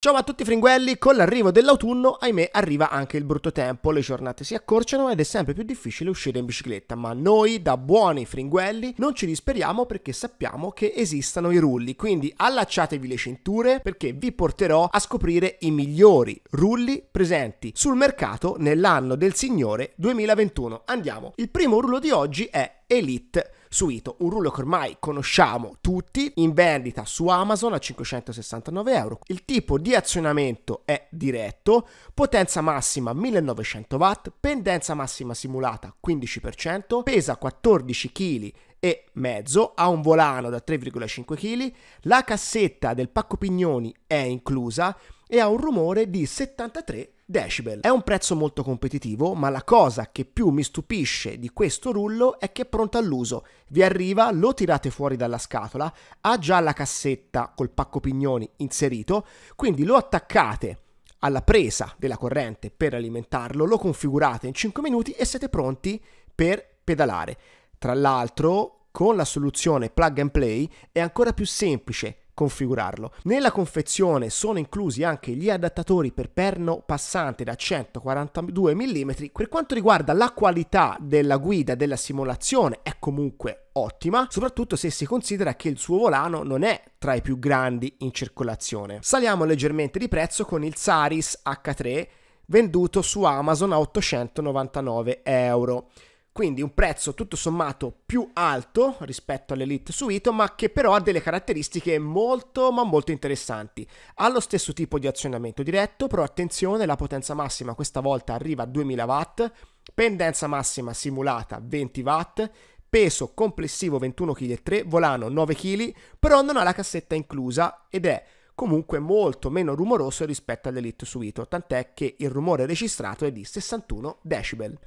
Ciao a tutti fringuelli, con l'arrivo dell'autunno ahimè arriva anche il brutto tempo, le giornate si accorciano ed è sempre più difficile uscire in bicicletta, ma noi da buoni fringuelli non ci disperiamo perché sappiamo che esistono i rulli, quindi allacciatevi le cinture perché vi porterò a scoprire i migliori rulli presenti sul mercato nell'anno del Signore 2021. Andiamo! Il primo rullo di oggi è Elite Suito, un rullo che ormai conosciamo tutti, in vendita su Amazon a 569 euro. Il tipo di azionamento è diretto, potenza massima 1900 watt, pendenza massima simulata 15%, pesa 14 kg e mezzo, ha un volano da 3,5 kg, la cassetta del pacco pignoni è inclusa e ha un rumore di 73 kg decibel. È un prezzo molto competitivo, ma la cosa che più mi stupisce di questo rullo è che è pronto all'uso. Vi arriva, lo tirate fuori dalla scatola, ha già la cassetta col pacco pignoni inserito, quindi lo attaccate alla presa della corrente per alimentarlo, lo configurate in 5 minuti e siete pronti per pedalare. Tra l'altro, con la soluzione plug and play è ancora più semplice configurarlo. Nella confezione sono inclusi anche gli adattatori per perno passante da 142 mm. Per quanto riguarda la qualità della guida della simulazione è comunque ottima, soprattutto se si considera che il suo volano non è tra i più grandi in circolazione. Saliamo leggermente di prezzo con il Saris H3 venduto su Amazon a 899 euro quindi un prezzo tutto sommato più alto rispetto all'Elite Suite, ma che però ha delle caratteristiche molto ma molto interessanti. Ha lo stesso tipo di azionamento diretto, però attenzione, la potenza massima questa volta arriva a 2000 watt, pendenza massima simulata 20 watt, peso complessivo 21,3 kg, volano 9 kg, però non ha la cassetta inclusa ed è comunque molto meno rumoroso rispetto all'Elite Suite, tant'è che il rumore registrato è di 61 decibel.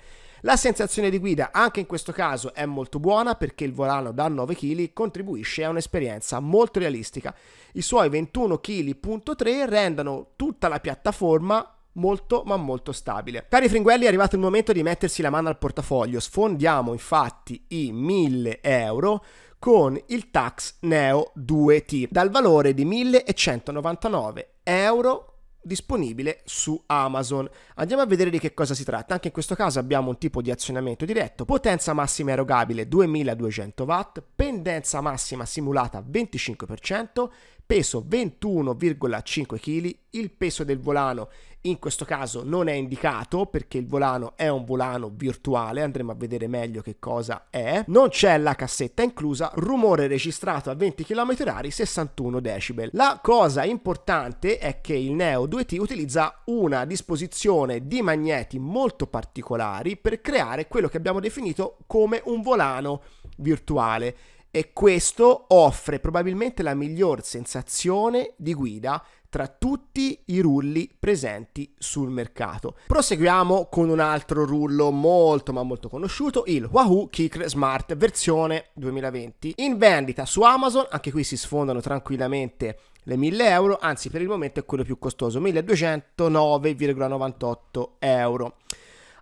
La sensazione di guida anche in questo caso è molto buona perché il volano da 9 kg contribuisce a un'esperienza molto realistica. I suoi 21 kg.3 rendono tutta la piattaforma molto ma molto stabile. Cari fringuelli è arrivato il momento di mettersi la mano al portafoglio, sfondiamo infatti i 1000 euro con il Tax Neo 2T dal valore di 1199 euro disponibile su Amazon. Andiamo a vedere di che cosa si tratta. Anche in questo caso abbiamo un tipo di azionamento diretto, potenza massima erogabile 2200 watt, pendenza massima simulata 25%, peso 21,5 kg, il peso del volano in questo caso non è indicato perché il volano è un volano virtuale, andremo a vedere meglio che cosa è. Non c'è la cassetta inclusa, rumore registrato a 20 km/h 61 decibel. La cosa importante è che il Neo 2T utilizza una disposizione di magneti molto particolari per creare quello che abbiamo definito come un volano virtuale e questo offre probabilmente la miglior sensazione di guida tra tutti i rulli presenti sul mercato. Proseguiamo con un altro rullo molto ma molto conosciuto, il Wahoo Kick Smart versione 2020. In vendita su Amazon, anche qui si sfondano tranquillamente le 1000 euro, anzi per il momento è quello più costoso, 1209,98 euro.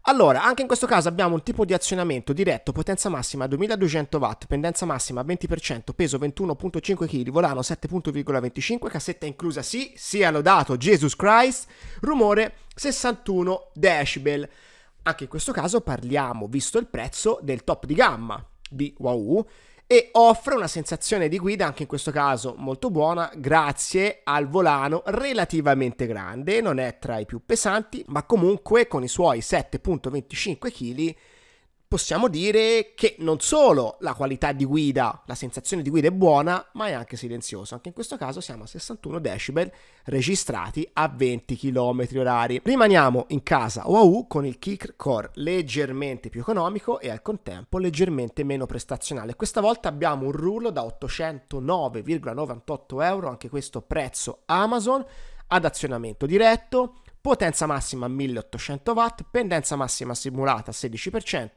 Allora, anche in questo caso abbiamo un tipo di azionamento diretto, potenza massima 2200 watt, pendenza massima 20%, peso 21.5 kg, volano 7.25, cassetta inclusa sì, sia lodato Jesus Christ, rumore 61 decibel. Anche in questo caso parliamo, visto il prezzo, del top di gamma di Wahoo e offre una sensazione di guida anche in questo caso molto buona grazie al volano relativamente grande, non è tra i più pesanti ma comunque con i suoi 7.25 kg possiamo dire che non solo la qualità di guida, la sensazione di guida è buona, ma è anche silenzioso. Anche in questo caso siamo a 61 decibel registrati a 20 km orari. Rimaniamo in casa OAU con il kick core leggermente più economico e al contempo leggermente meno prestazionale. Questa volta abbiamo un rullo da 809,98 euro, anche questo prezzo Amazon, ad azionamento diretto, potenza massima 1800 watt, pendenza massima simulata 16%,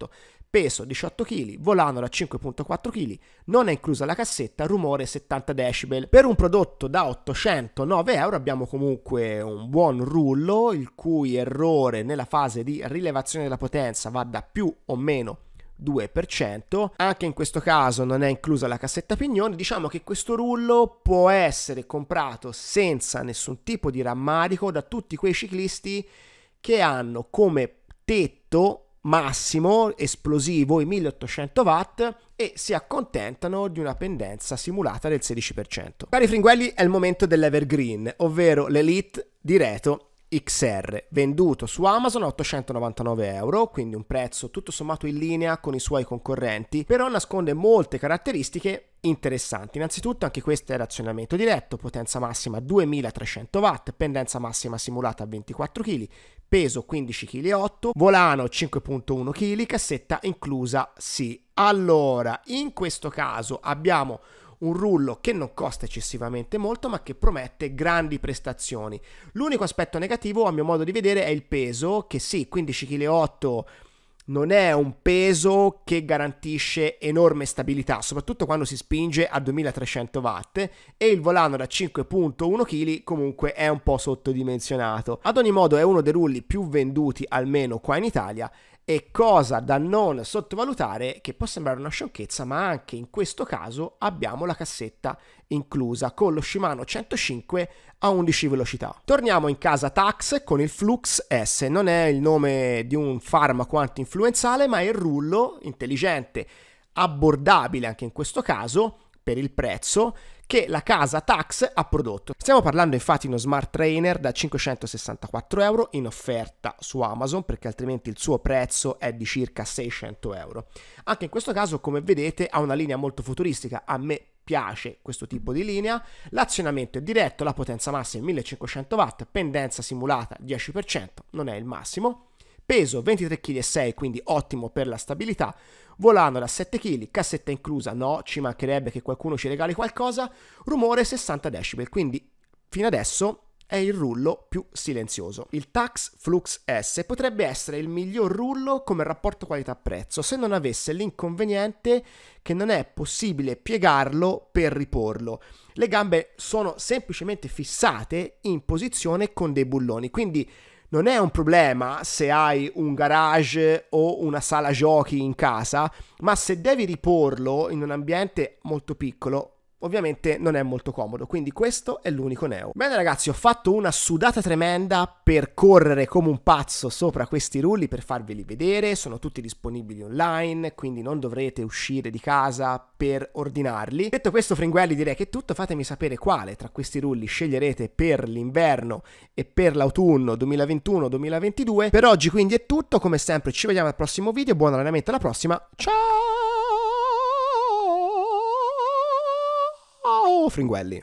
peso 18 kg, volano da 5.4 kg, non è inclusa la cassetta, rumore 70 decibel. Per un prodotto da 809 euro abbiamo comunque un buon rullo, il cui errore nella fase di rilevazione della potenza va da più o meno 2%. Anche in questo caso non è inclusa la cassetta pignone, diciamo che questo rullo può essere comprato senza nessun tipo di rammarico da tutti quei ciclisti che hanno come tetto massimo esplosivo i 1800 watt e si accontentano di una pendenza simulata del 16%. Cari fringuelli, è il momento dell'evergreen, ovvero l'elite di Reto XR, venduto su Amazon a 899 euro, quindi un prezzo tutto sommato in linea con i suoi concorrenti, però nasconde molte caratteristiche interessanti. Innanzitutto anche questo è razionamento diretto, potenza massima 2300 watt, pendenza massima simulata a 24 kg, peso 15,8 kg volano 5.1 kg, cassetta inclusa sì. Allora, in questo caso abbiamo un rullo che non costa eccessivamente molto ma che promette grandi prestazioni. L'unico aspetto negativo a mio modo di vedere è il peso che sì 15,8 kg non è un peso che garantisce enorme stabilità, soprattutto quando si spinge a 2300 watt e il volano da 5.1 kg comunque è un po' sottodimensionato. Ad ogni modo è uno dei rulli più venduti almeno qua in Italia e cosa da non sottovalutare, che può sembrare una sciocchezza, ma anche in questo caso abbiamo la cassetta inclusa con lo Shimano 105 a 11 velocità. Torniamo in casa Tax con il Flux S, non è il nome di un farmaco anti-influenzale, ma è il rullo intelligente, abbordabile anche in questo caso per il prezzo che la casa Tax ha prodotto. Stiamo parlando infatti di uno smart trainer da 564 euro in offerta su Amazon perché altrimenti il suo prezzo è di circa 600 euro. Anche in questo caso come vedete ha una linea molto futuristica, a me piace questo tipo di linea, l'azionamento è diretto, la potenza massima è 1500 watt, pendenza simulata 10%, non è il massimo, peso 23,6 kg quindi ottimo per la stabilità, Volano da 7 kg, cassetta inclusa, no, ci mancherebbe che qualcuno ci regali qualcosa, rumore 60 decibel, quindi fino adesso è il rullo più silenzioso. Il Tax Flux S potrebbe essere il miglior rullo come rapporto qualità-prezzo se non avesse l'inconveniente che non è possibile piegarlo per riporlo. Le gambe sono semplicemente fissate in posizione con dei bulloni, quindi non è un problema se hai un garage o una sala giochi in casa, ma se devi riporlo in un ambiente molto piccolo, ovviamente non è molto comodo. Quindi questo è l'unico neo. Bene ragazzi, ho fatto una sudata tremenda per correre come un pazzo sopra questi rulli per farveli vedere. Sono tutti disponibili online, quindi non dovrete uscire di casa per ordinarli. Detto questo, fringuelli, direi che è tutto. Fatemi sapere quale tra questi rulli sceglierete per l'inverno e per l'autunno 2021-2022. Per oggi quindi è tutto. Come sempre ci vediamo al prossimo video. Buon allenamento alla prossima. Ciao! Fringuelli?